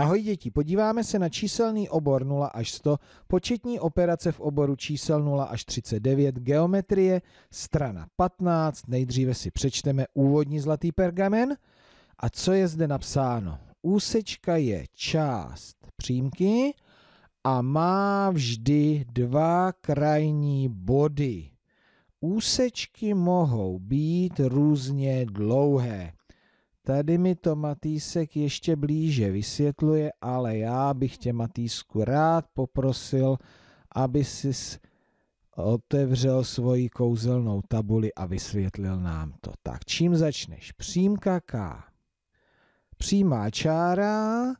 Ahoj děti, podíváme se na číselný obor 0 až 100, početní operace v oboru čísel 0 až 39, geometrie, strana 15, nejdříve si přečteme úvodní zlatý pergamen. A co je zde napsáno? Úsečka je část přímky a má vždy dva krajní body. Úsečky mohou být různě dlouhé. Tady mi to Matýsek ještě blíže vysvětluje, ale já bych tě Matýsku rád poprosil, aby si otevřel svoji kouzelnou tabuli a vysvětlil nám to. Tak čím začneš? Přímka K. Přímá čára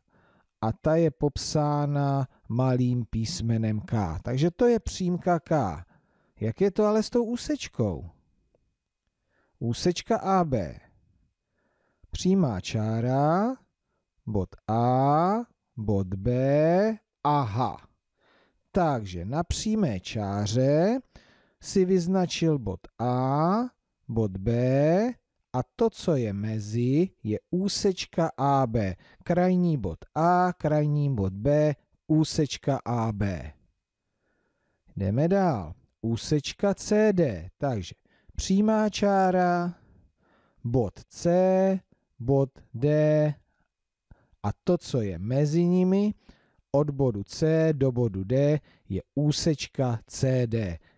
a ta je popsána malým písmenem K. Takže to je přímka K. Jak je to ale s tou úsečkou? Úsečka AB přímá čára, bod A, bod B aha. Takže na přímé čáře si vyznačil bod A, bod B a to, co je mezi, je úsečka AB. Krajní bod A, krajní bod B, úsečka AB. Jdeme dál. Úsečka CD, takže přímá čára, bod C, bod D a to, co je mezi nimi, od bodu C do bodu D je úsečka CD,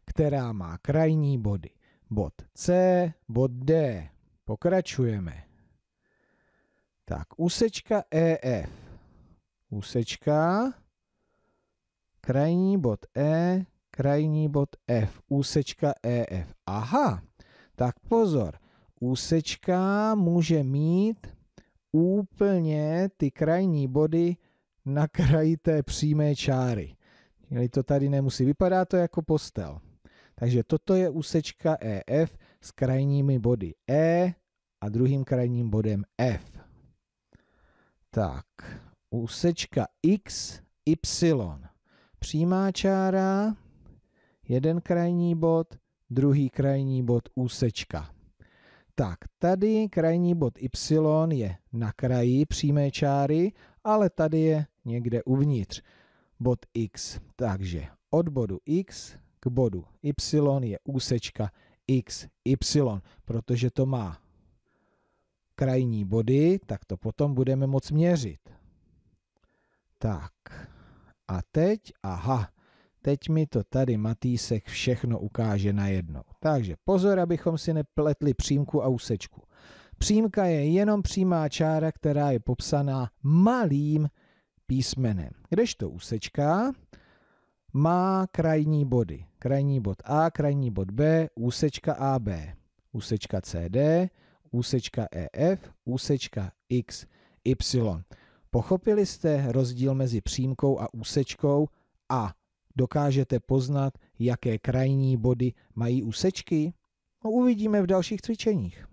která má krajní body. Bod C, bod D. Pokračujeme. Tak, úsečka EF. Úsečka, krajní bod E, krajní bod F, úsečka EF. Aha, tak pozor, úsečka může mít úplně ty krajní body na kraji té přímé čáry. Měli to tady nemusí, vypadá to jako postel. Takže toto je úsečka EF s krajními body E a druhým krajním bodem F. Tak, úsečka X, Y. Přímá čára, jeden krajní bod, druhý krajní bod úsečka. Tak, tady krajní bod y je na kraji přímé čáry, ale tady je někde uvnitř bod x. Takže od bodu x k bodu y je úsečka x, y, protože to má krajní body, tak to potom budeme moc měřit. Tak, a teď, aha, teď mi to tady Matýsek všechno ukáže najednou. Takže pozor, abychom si nepletli přímku a úsečku. Přímka je jenom přímá čára, která je popsaná malým písmenem. Kdežto úsečka má krajní body. Krajní bod A, krajní bod B, úsečka AB, úsečka CD, úsečka EF, úsečka X, y. Pochopili jste rozdíl mezi přímkou a úsečkou a Dokážete poznat, jaké krajní body mají úsečky? No, uvidíme v dalších cvičeních.